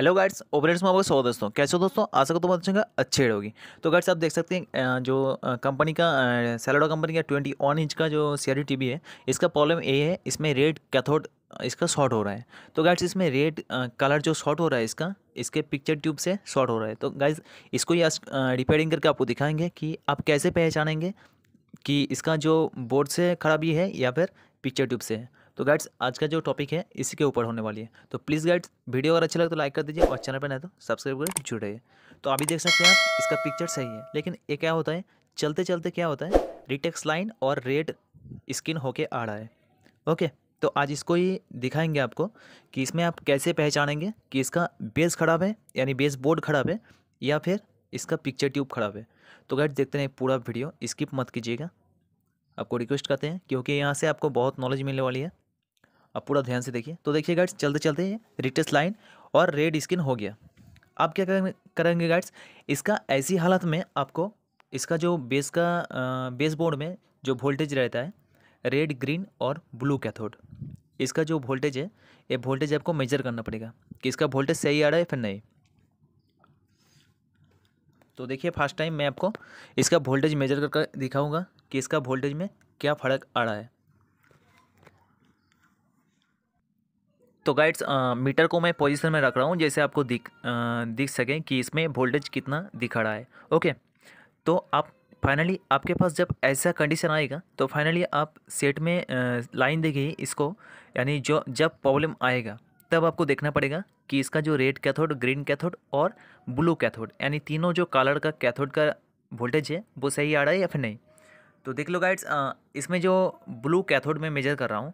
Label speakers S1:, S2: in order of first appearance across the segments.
S1: hello guides operators में आपका स्वागत दोस्तों कैसे हो दोस्तों आशा तो बहुत अच्छा अच्छे होगी तो गाइड्स आप देख सकते हैं जो कंपनी का सैलोडा कंपनी का ट्वेंटी वन इंच का जो सी टीवी है इसका प्रॉब्लम ये है इसमें रेड कैथोड इसका शॉर्ट हो रहा है तो गाइड्स इसमें रेड कलर जो शॉर्ट हो रहा है इसका इसके पिक्चर ट्यूब से शॉर्ट हो रहा है तो गाइड्स इसको ही रिपेयरिंग करके आपको दिखाएंगे कि आप कैसे पहचानेंगे कि इसका जो बोर्ड से खराबी है या फिर पिक्चर ट्यूब से है तो गाइड्स आज का जो टॉपिक है इसी के ऊपर होने वाली है तो प्लीज़ गाइड्स वीडियो अगर अच्छा लगे तो लाइक कर दीजिए और चैनल पर नहीं तो सब्सक्राइब कर जुड़ तो अभी देख सकते हैं आप इसका पिक्चर सही है लेकिन ये क्या होता है चलते चलते क्या होता है रिटेक्स लाइन और रेड स्किन होके आ रहा है ओके तो आज इसको ही दिखाएंगे आपको कि इसमें आप कैसे पहचानेंगे कि इसका बेस खराब है यानी बेस बोर्ड खराब है या फिर इसका पिक्चर ट्यूब खराब है तो गाइड देखते हैं पूरा वीडियो स्किप मत कीजिएगा आपको रिक्वेस्ट करते हैं क्योंकि यहाँ से आपको बहुत नॉलेज मिलने वाली है अब पूरा ध्यान से देखिए तो देखिए गाइड्स चलते चलते रिटेस्ट लाइन और रेड स्किन हो गया आप क्या करेंगे गाइड्स इसका ऐसी हालत में आपको इसका जो बेस का बेस बोर्ड में जो वोल्टेज रहता है रेड ग्रीन और ब्लू कैथोड इसका जो वोल्टेज है ये वोल्टेज आपको मेजर करना पड़ेगा कि इसका वोल्टेज सही आ रहा है फिर नहीं तो देखिए फर्स्ट टाइम मैं आपको इसका वोल्टेज मेजर कर दिखाऊंगा कि इसका वोल्टेज में क्या फ़र्क आ रहा है तो गाइड्स मीटर को मैं पोजीशन में रख रहा हूँ जैसे आपको दिख आ, दिख सकें कि इसमें वोल्टेज कितना दिखा रहा है ओके तो आप फाइनली आपके पास जब ऐसा कंडीशन आएगा तो फाइनली आप सेट में लाइन देखिए इसको यानी जो जब प्रॉब्लम आएगा तब आपको देखना पड़ेगा कि इसका जो रेड कैथोड ग्रीन कैथोड और ब्लू कैथोड यानी तीनों जो कलर का कैथोड का वोल्टेज है वो सही आ रहा है या फिर नहीं तो देख लो गाइड्स इसमें जो ब्लू कैथोड में मेजर कर रहा हूँ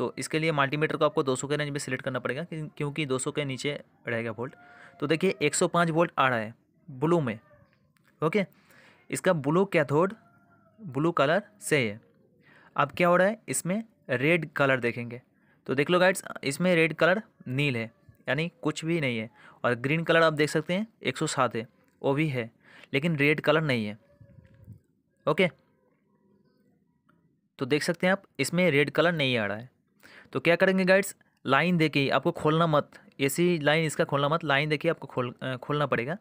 S1: तो इसके लिए मल्टीमीटर को आपको 200 के रेंज में सिलेक्ट करना पड़ेगा क्योंकि 200 के नीचे रहेगा वोल्ट तो देखिए 105 वोल्ट आ रहा है ब्लू में ओके इसका ब्लू कैथोड ब्लू कलर से है अब क्या हो रहा है इसमें रेड कलर देखेंगे तो देख लो गाइड्स इसमें रेड कलर नील है यानी कुछ भी नहीं है और ग्रीन कलर आप देख सकते हैं एक है वो भी है लेकिन रेड कलर नहीं है ओके तो देख सकते हैं आप इसमें रेड कलर नहीं आ रहा है तो क्या करेंगे गाइड्स लाइन देखिए आपको खोलना मत ऐसी लाइन इसका खोलना मत लाइन देखिए आपको खोल खोलना पड़ेगा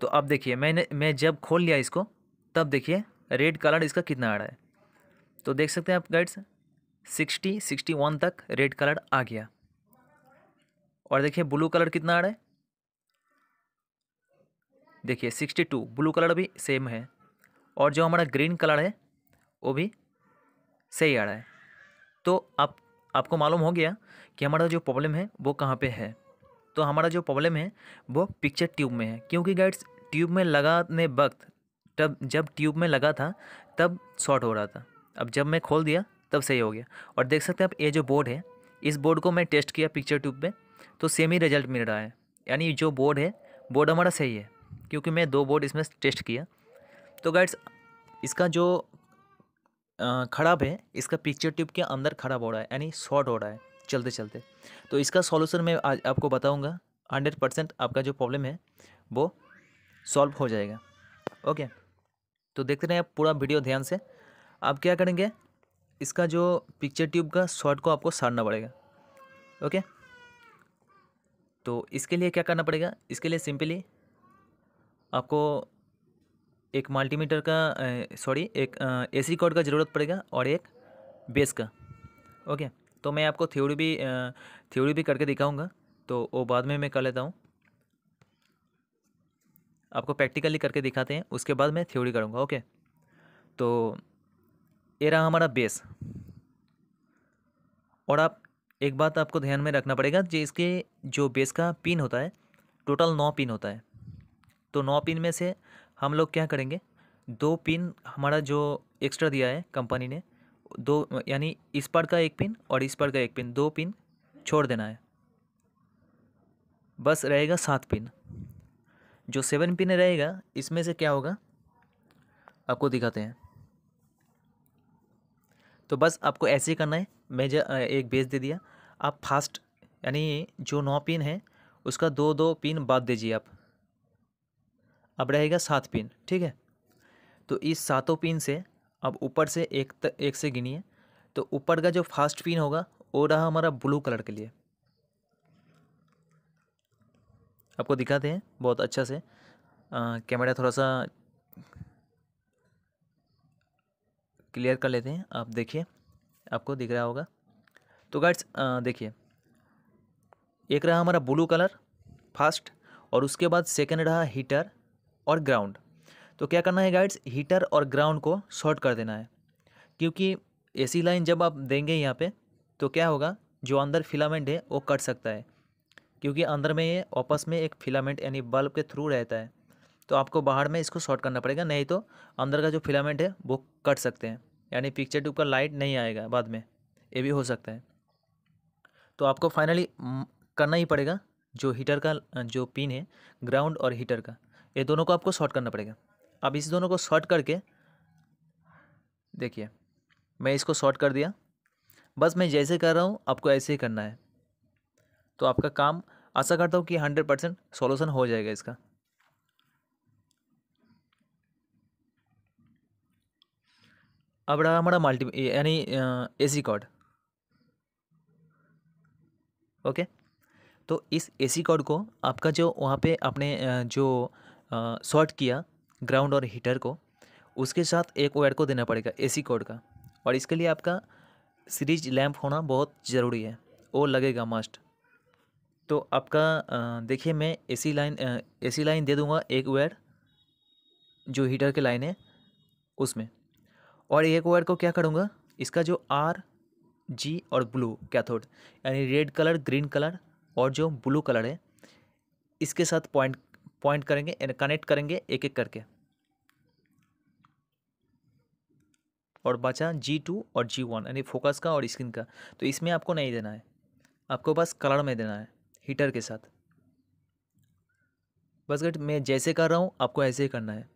S1: तो अब देखिए मैंने मैं जब खोल लिया इसको तब देखिए रेड कलर इसका कितना आ रहा है तो देख सकते हैं आप गाइड्स सिक्सटी सिक्सटी वन तक रेड कलर आ गया और देखिए ब्लू कलर कितना आ रहा है देखिए सिक्सटी टू ब्लू कलर भी सेम है और जो हमारा ग्रीन कलर है वो भी सही आ रहा है तो आप आपको मालूम हो गया कि हमारा जो प्रॉब्लम है वो कहाँ पे है तो हमारा जो प्रॉब्लम है वो पिक्चर ट्यूब में है क्योंकि गाइड्स ट्यूब में लगाने वक्त तब जब ट्यूब में लगा था तब शॉर्ट हो रहा था अब जब मैं खोल दिया तब सही हो गया और देख सकते हैं आप ये जो बोर्ड है इस बोर्ड को मैं टेस्ट किया पिक्चर ट्यूब में तो सेम ही रिजल्ट मिल रहा है यानी जो बोर्ड है बोर्ड हमारा सही है क्योंकि मैं दो बोर्ड इसमें टेस्ट किया तो गाइड्स इसका जो खराब है इसका पिक्चर ट्यूब के अंदर खराब हो रहा है यानी शॉर्ट हो रहा है चलते चलते तो इसका सॉल्यूशन मैं आज आपको बताऊंगा हंड्रेड परसेंट आपका जो प्रॉब्लम है वो सॉल्व हो जाएगा ओके तो देखते रहें आप पूरा वीडियो ध्यान से आप क्या करेंगे इसका जो पिक्चर ट्यूब का शॉर्ट को आपको साड़ना पड़ेगा ओके तो इसके लिए क्या करना पड़ेगा इसके लिए सिंपली आपको एक मल्टीमीटर का सॉरी एक ए सी कॉर्ड का ज़रूरत पड़ेगा और एक बेस का ओके तो मैं आपको थ्योरी भी थ्योरी भी करके दिखाऊंगा तो वो बाद में मैं कर लेता हूँ आपको प्रैक्टिकली करके दिखाते हैं उसके बाद मैं थ्योरी करूँगा ओके तो ये रहा हमारा बेस और आप एक बात आपको ध्यान में रखना पड़ेगा जो इसके जो बेस का पिन होता है टोटल नौ पिन होता है तो नौ पिन में से हम लोग क्या करेंगे दो पिन हमारा जो एक्स्ट्रा दिया है कंपनी ने दो यानी इस पर का एक पिन और इस पर का एक पिन दो पिन छोड़ देना है बस रहेगा सात पिन जो सेवन पिन रहेगा इसमें से क्या होगा आपको दिखाते हैं तो बस आपको ऐसे ही करना है मैं जो एक बेस दे दिया आप फास्ट यानी जो नौ पिन है उसका दो दो पिन बाद दीजिए आप अब रहेगा सात पिन ठीक है तो इस सातों पिन से अब ऊपर से एक त, एक से गिनिए तो ऊपर का जो फास्ट पिन होगा वो रहा हमारा ब्लू कलर के लिए आपको दिखाते हैं बहुत अच्छा से कैमरा थोड़ा सा क्लियर कर लेते हैं आप देखिए आपको दिख रहा होगा तो गाइड्स देखिए एक रहा हमारा ब्लू कलर फास्ट और उसके बाद सेकंड रहा हीटर और ग्राउंड तो क्या करना है गाइड्स हीटर और ग्राउंड को शॉर्ट कर देना है क्योंकि एसी लाइन जब आप देंगे यहाँ पे तो क्या होगा जो अंदर फिलामेंट है वो कट सकता है क्योंकि अंदर में ये आपस में एक फिलामेंट यानी बल्ब के थ्रू रहता है तो आपको बाहर में इसको शॉर्ट करना पड़ेगा नहीं तो अंदर का जो फिलामेंट है वो कट सकते हैं यानी पिक्चर ट्यूब का लाइट नहीं आएगा बाद में ये भी हो सकता है तो आपको फाइनली करना ही पड़ेगा जो हीटर का जो पिन है ग्राउंड और हीटर का ये दोनों को आपको शॉर्ट करना पड़ेगा अब इस दोनों को शॉर्ट करके देखिए मैं इसको शॉर्ट कर दिया बस मैं जैसे कर रहा हूँ आपको ऐसे ही करना है तो आपका काम आशा करता हूँ कि हंड्रेड परसेंट सोल्यूशन हो जाएगा इसका अब रहा हमारा मल्टी यानी ए सी कॉड ओके तो इस ए सी कॉड को आपका जो वहाँ पे अपने जो शॉर्ट किया ग्राउंड और हीटर को उसके साथ एक वायर को देना पड़ेगा एसी कोड का और इसके लिए आपका सीरीज लैम्प होना बहुत ज़रूरी है वो लगेगा मस्ट तो आपका देखिए मैं एसी लाइन एसी लाइन दे दूंगा एक वायर जो हीटर के लाइन है उसमें और एक वायर को क्या करूँगा इसका जो आर जी और ब्लू कैथोड यानी रेड कलर ग्रीन कलर और जो ब्लू कलर है इसके साथ पॉइंट पॉइंट करेंगे कनेक्ट करेंगे एक एक करके और बचा जी टू और जी वन यानी फोकस का और स्क्रीन का तो इसमें आपको नहीं देना है आपको बस कलर में देना है हीटर के साथ बस गट मैं जैसे कर रहा हूँ आपको ऐसे ही करना है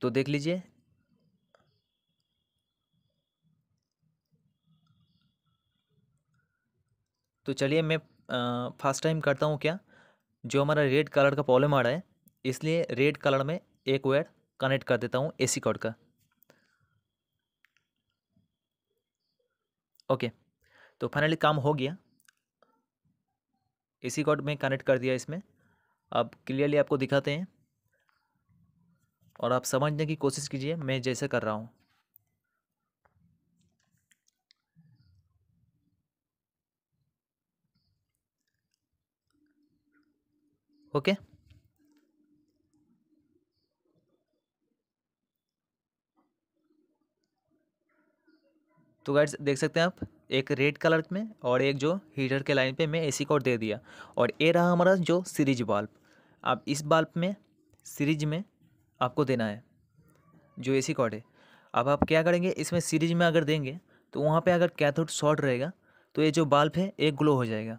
S1: तो देख लीजिए तो चलिए मैं फर्स्ट टाइम करता हूँ क्या जो हमारा रेड कलर का प्रॉब्लम आ रहा है इसलिए रेड कलर में एक वायर कनेक्ट कर देता हूँ एसी कॉर्ड का ओके तो फाइनली काम हो गया एसी कॉर्ड में कनेक्ट कर दिया इसमें अब क्लियरली आपको दिखाते हैं और आप समझने की कोशिश कीजिए मैं जैसे कर रहा हूँ ओके तो गाइड्स देख सकते हैं आप एक रेड कलर में और एक जो हीटर के लाइन पे मैं एसी कोड दे दिया और ये रहा हमारा जो सीरीज बल्ब आप इस बल्ब में सीरीज में आपको देना है जो एसी कोड है अब आप क्या करेंगे इसमें सीरीज में अगर देंगे तो वहाँ पे अगर कैथोड शॉर्ट रहेगा तो ये जो बल्ब है एक ग्लो हो जाएगा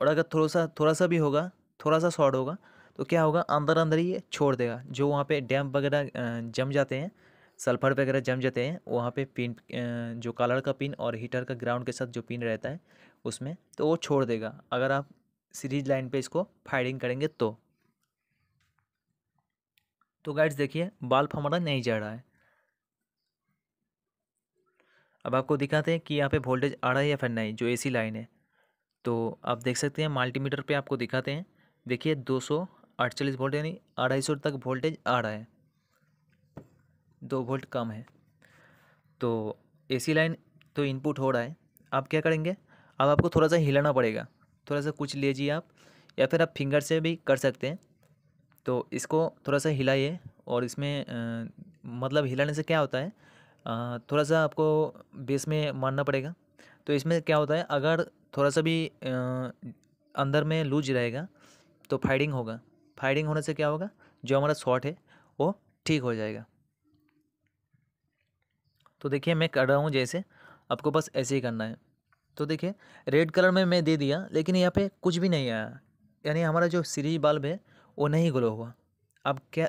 S1: और अगर थोड़ा सा थोड़ा सा भी होगा थोड़ा सा शॉर्ट होगा तो क्या होगा अंदर अंदर ही छोड़ देगा जो वहाँ पे डैम वगैरह जम जाते हैं सल्फर वगैरह जम जाते हैं वहाँ पे पिन जो कलर का पिन और हीटर का ग्राउंड के साथ जो पिन रहता है उसमें तो वो छोड़ देगा अगर आप सीरीज लाइन पे इसको फायरिंग करेंगे तो तो गाइड्स देखिए बाल्ब हमारा नहीं जा रहा है अब आपको दिखाते हैं कि यहाँ पे वोल्टेज आ रहा है या फिर नहीं जो एसी लाइन है तो आप देख सकते हैं मल्टीमीटर पे आपको दिखाते हैं देखिए दो सौ अड़चालीस वोल्ट यानी अढ़ाई सौ तक वोल्टेज आ रहा है दो वोल्ट कम है तो एसी लाइन तो इनपुट हो रहा है आप क्या करेंगे अब आपको थोड़ा सा हिलाना पड़ेगा थोड़ा सा कुछ लीजिए आप या फिर आप फिंगर से भी कर सकते हैं तो इसको थोड़ा सा हिलाइए और इसमें आ, मतलब हिलाने से क्या होता है आ, थोड़ा सा आपको बेस में मारना पड़ेगा तो इसमें क्या होता है अगर थोड़ा सा भी अंदर में लूज रहेगा तो फायरिंग होगा फायरिंग होने से क्या होगा जो हमारा शॉट है वो ठीक हो जाएगा तो देखिए मैं कर रहा हूँ जैसे आपको बस ऐसे ही करना है तो देखिए रेड कलर में मैं दे दिया लेकिन यहाँ पे कुछ भी नहीं आया यानी हमारा जो सीरीज बल्ब है वो नहीं ग्लो हुआ अब क्या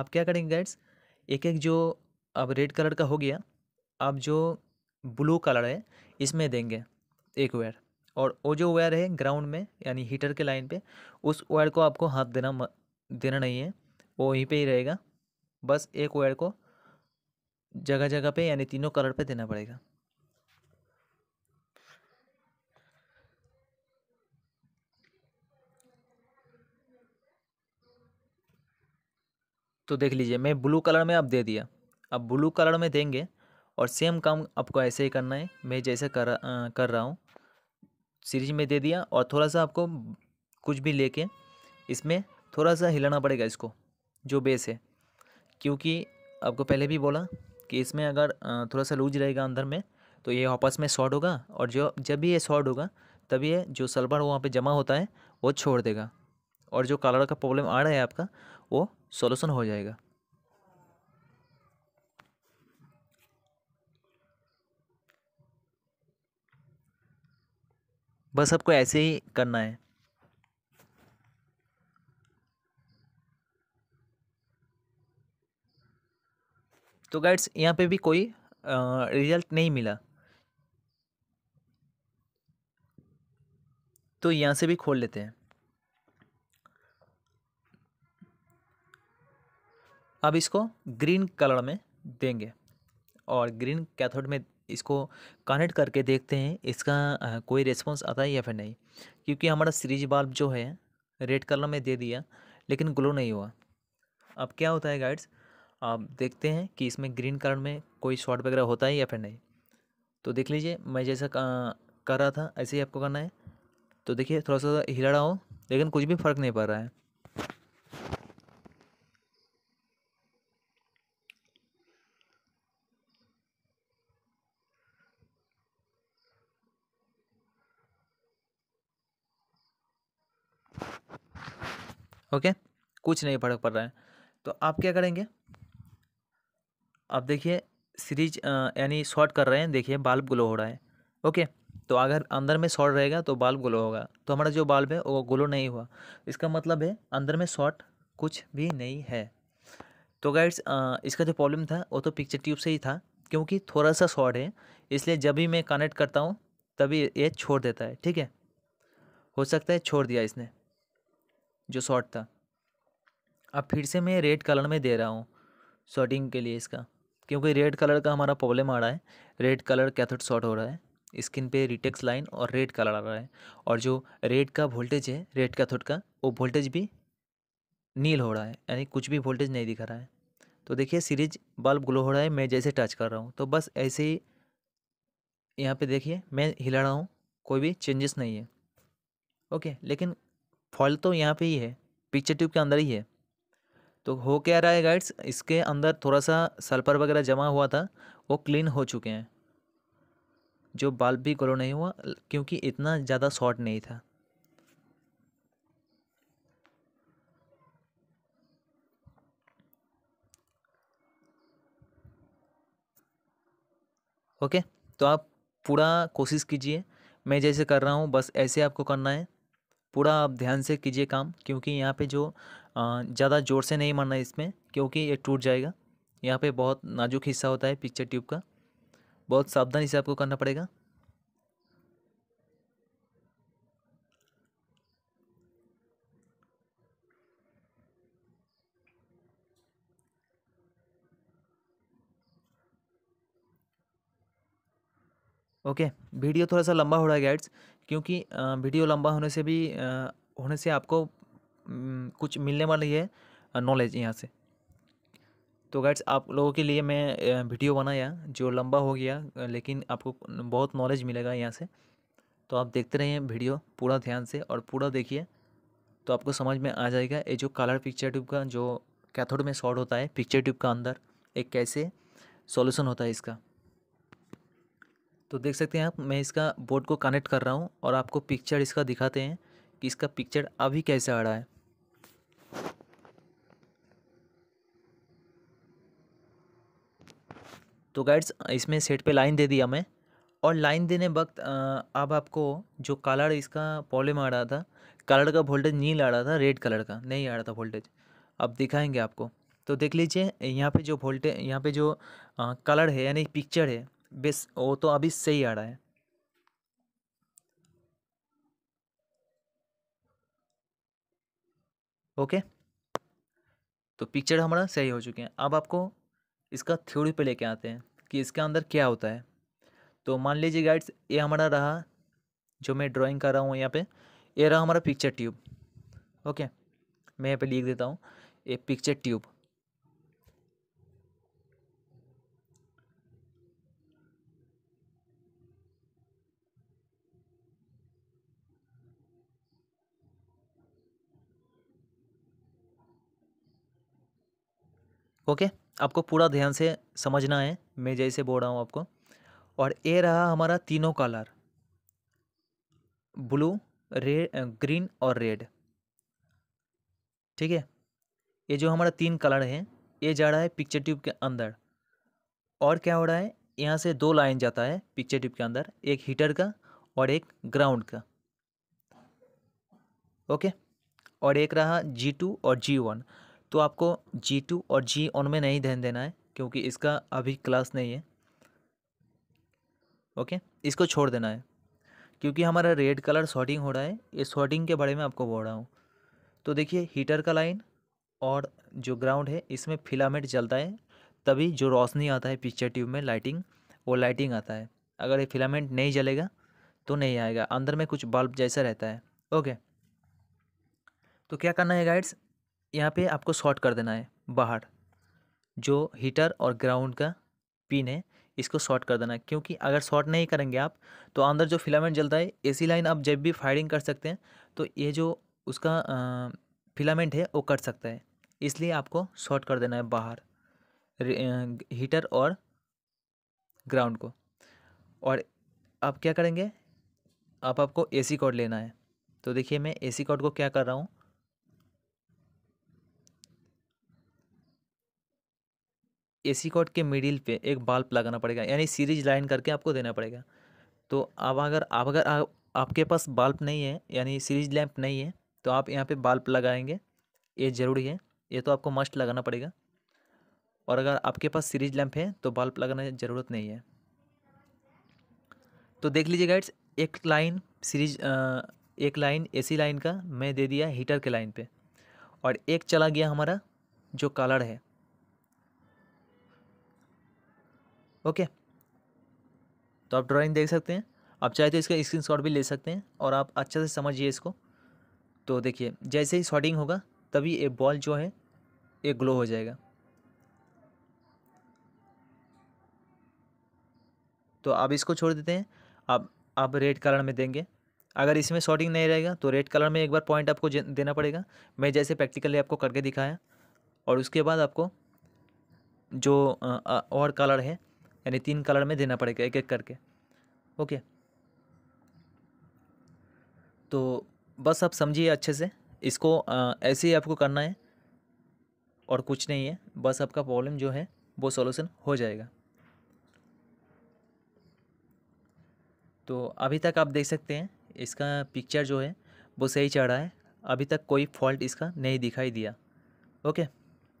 S1: आप क्या करेंगे गाइड्स एक एक जो अब रेड कलर का हो गया अब जो ब्लू कलर है इसमें देंगे एक वेयर और वो जो वायर है ग्राउंड में यानी हीटर के लाइन पे उस वायर को आपको हाथ देना देना नहीं है वो वहीं पे ही रहेगा बस एक वायर को जगह जगह पे यानी तीनों कलर पे देना पड़ेगा तो देख लीजिए मैं ब्लू कलर में अब दे दिया अब ब्लू कलर में देंगे और सेम काम आपको ऐसे ही करना है मैं जैसे कर आ, कर रहा हूँ सीरीज में दे दिया और थोड़ा सा आपको कुछ भी लेके इसमें थोड़ा सा हिलाना पड़ेगा इसको जो बेस है क्योंकि आपको पहले भी बोला कि इसमें अगर थोड़ा सा लूज रहेगा अंदर में तो ये आपस में शॉर्ट होगा और जो जब भी ये शॉर्ट होगा तभी ये जो सल्फर वहाँ पे जमा होता है वो छोड़ देगा और जो कलर का प्रॉब्लम आ रहा है आपका वो सॉल्यूशन हो जाएगा बस आपको ऐसे ही करना है तो गाइड्स यहाँ पे भी कोई रिजल्ट नहीं मिला तो यहाँ से भी खोल लेते हैं अब इसको ग्रीन कलर में देंगे और ग्रीन कैथोड में इसको कनेक्ट करके देखते हैं इसका कोई रिस्पॉन्स आता है या फिर नहीं क्योंकि हमारा सीरीज बल्ब जो है रेड कलर में दे दिया लेकिन ग्लो नहीं हुआ अब क्या होता है गाइड्स आप देखते हैं कि इसमें ग्रीन कलर में कोई शॉर्ट वगैरह होता है या फिर नहीं तो देख लीजिए मैं जैसा कर रहा था ऐसे ही आपको करना है तो देखिए थोड़ा सा हिला रहा हूँ लेकिन कुछ भी फ़र्क नहीं पड़ रहा है ओके कुछ नहीं फर्क पड़ रहा है तो आप क्या करेंगे आप देखिए सीरीज यानी शॉर्ट कर रहे हैं देखिए बाल्ब ग्लो हो रहा है ओके तो अगर अंदर में शॉर्ट रहेगा तो बाल्ब ग्लो होगा तो हमारा जो बाल्ब है वो ग्लो नहीं हुआ इसका मतलब है अंदर में शॉर्ट कुछ भी नहीं है तो गाइड्स इसका जो प्रॉब्लम था वो तो पिक्चर ट्यूब से ही था क्योंकि थोड़ा सा शॉर्ट है इसलिए जब भी मैं कनेक्ट करता हूँ तभी ये छोड़ देता है ठीक है हो सकता है छोड़ दिया इसने जो शॉर्ट था अब फिर से मैं रेड कलर में दे रहा हूँ शॉर्टिंग के लिए इसका क्योंकि रेड कलर का हमारा प्रॉब्लम आ रहा है रेड कलर कैथोड शॉर्ट हो रहा है स्किन पे रिटेक्स लाइन और रेड कलर आ रहा है और जो रेड का वोल्टेज है रेड कैथोड का वो वोल्टेज भी नील हो रहा है यानी कुछ भी वोल्टेज नहीं दिखा रहा है तो देखिए सीरीज बल्ब ग्लो हो रहा है मैं जैसे टच कर रहा हूँ तो बस ऐसे ही यहाँ पर देखिए मैं हिला रहा हूँ कोई भी चेंजेस नहीं है ओके लेकिन फॉल तो यहाँ पे ही है पिक्चर ट्यूब के अंदर ही है तो हो क्या रहा है गाइड्स इसके अंदर थोड़ा सा सल्फर वगैरह जमा हुआ था वो क्लीन हो चुके हैं जो बल्ब भी ग्लो नहीं हुआ क्योंकि इतना ज़्यादा शॉर्ट नहीं था ओके तो आप पूरा कोशिश कीजिए मैं जैसे कर रहा हूँ बस ऐसे आपको करना है पूरा आप ध्यान से कीजिए काम क्योंकि यहाँ पे जो ज़्यादा ज़ोर से नहीं मारना इसमें क्योंकि ये टूट जाएगा यहाँ पे बहुत नाजुक हिस्सा होता है पिक्चर ट्यूब का बहुत सावधानी से आपको करना पड़ेगा ओके वीडियो थोड़ा सा लंबा हो रहा है गाइड्स क्योंकि वीडियो लंबा होने से भी होने से आपको कुछ मिलने वाली है नॉलेज यहाँ से तो गाइड्स आप लोगों के लिए मैं वीडियो बनाया जो लंबा हो गया लेकिन आपको बहुत नॉलेज मिलेगा यहाँ से तो आप देखते रहिए वीडियो पूरा ध्यान से और पूरा देखिए तो आपको समझ में आ जाएगा ये जो कलर पिक्चर ट्यूब का जो कैथोड में शॉर्ट होता है पिक्चर ट्यूब का अंदर एक कैसे सॉल्यूशन होता है इसका तो देख सकते हैं आप मैं इसका बोर्ड को कनेक्ट कर रहा हूँ और आपको पिक्चर इसका दिखाते हैं कि इसका पिक्चर अभी कैसे आ रहा है तो गाइड्स इसमें सेट पे लाइन दे दिया मैं और लाइन देने वक्त अब आपको जो कलर इसका प्रॉब्लम आ रहा था कलर का वोल्टेज नील आ रहा था रेड कलर का नहीं आ रहा था वोल्टेज अब दिखाएंगे आपको तो देख लीजिए यहाँ पे जो वोल्टेज यहाँ पे जो कलर है यानी पिक्चर है बेस वो तो अभी सही आ रहा है ओके तो पिक्चर हमारा सही हो चुके हैं अब आपको इसका थ्योरी पे लेके आते हैं कि इसके अंदर क्या होता है तो मान लीजिए गाइड्स ये हमारा रहा जो मैं ड्राइंग कर रहा हूँ यहाँ पे ये रहा हमारा पिक्चर ट्यूब ओके मैं यहाँ पे लिख देता हूँ ये पिक्चर ट्यूब ओके आपको पूरा ध्यान से समझना है मैं जैसे बोल रहा हूँ आपको और ये रहा हमारा तीनों कलर ब्लू रेड ग्रीन और रेड ठीक है ये जो हमारा तीन कलर है ये जा रहा है पिक्चर ट्यूब के अंदर और क्या हो रहा है यहाँ से दो लाइन जाता है पिक्चर ट्यूब के अंदर एक हीटर का और एक ग्राउंड का ओके और एक रहा जी टू और जी वन तो आपको जी टू और जी ऑन में नहीं ध्यान देना है क्योंकि इसका अभी क्लास नहीं है ओके इसको छोड़ देना है क्योंकि हमारा रेड कलर शॉर्टिंग हो रहा है इस शॉर्टिंग के बारे में आपको बोल रहा हूँ तो देखिए हीटर का लाइन और जो ग्राउंड है इसमें फिलामेंट जलता है तभी जो रोशनी आता है पिक्चर ट्यूब में लाइटिंग वो लाइटिंग आता है अगर ये फिलामेंट नहीं जलेगा तो नहीं आएगा अंदर में कुछ बल्ब जैसा रहता है ओके तो क्या करना है गाइड्स यहाँ पे आपको शॉर्ट कर देना है बाहर जो हीटर और ग्राउंड का पिन है इसको शॉर्ट कर देना है क्योंकि अगर शॉर्ट नहीं करेंगे आप तो अंदर जो फिलामेंट जलता है एसी लाइन आप जब भी फायरिंग कर सकते हैं तो ये जो उसका आ, फिलामेंट है वो कट सकता है इसलिए आपको शॉर्ट कर देना है बाहर हीटर और ग्राउंड को और आप क्या करेंगे आप आपको एसी कोड लेना है तो देखिए मैं एसी कोड को क्या कर रहा हूँ ए सी कॉट के मिडिल पे एक बल्ब लगाना पड़ेगा यानी सीरीज लाइन करके आपको देना पड़ेगा तो अब अगर आप अगर आ, आपके पास बल्ब नहीं है यानी सीरीज लैंप नहीं है तो आप यहाँ पे बल्ब लगाएंगे ये ज़रूरी है ये तो आपको मस्ट लगाना पड़ेगा और अगर आपके पास सीरीज लैंप है तो बल्ब लगाने की ज़रूरत नहीं है तो देख लीजिए गाइड्स एक लाइन सीरीज एक लाइन एसी लाइन का मैं दे दिया हीटर के लाइन पे और एक चला गया हमारा जो कलर है ओके तो आप ड्राइंग देख सकते हैं आप चाहे तो इसका स्क्रीन भी ले सकते हैं और आप अच्छे से समझिए इसको तो देखिए जैसे ही शॉटिंग होगा तभी ये बॉल जो है ये ग्लो हो जाएगा तो आप इसको छोड़ देते हैं आप आप रेड कलर में देंगे अगर इसमें शॉटिंग नहीं रहेगा तो रेड कलर में एक बार पॉइंट आपको देना पड़ेगा मैं जैसे प्रैक्टिकली आपको करके दिखाया और उसके बाद आपको जो और कलर है यानी तीन कलर में देना पड़ेगा एक एक करके ओके तो बस आप समझिए अच्छे से इसको आ, ऐसे ही आपको करना है और कुछ नहीं है बस आपका प्रॉब्लम जो है वो सॉल्यूशन हो जाएगा तो अभी तक आप देख सकते हैं इसका पिक्चर जो है वो सही चढ़ा है अभी तक कोई फॉल्ट इसका नहीं दिखाई दिया ओके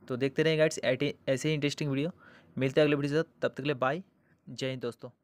S1: तो देखते रहे गाइड्स ऐसे ही इंटरेस्टिंग वीडियो मिलते हैं अगले वीडियो से तब तक के लिए बाय जय हिंद दोस्तों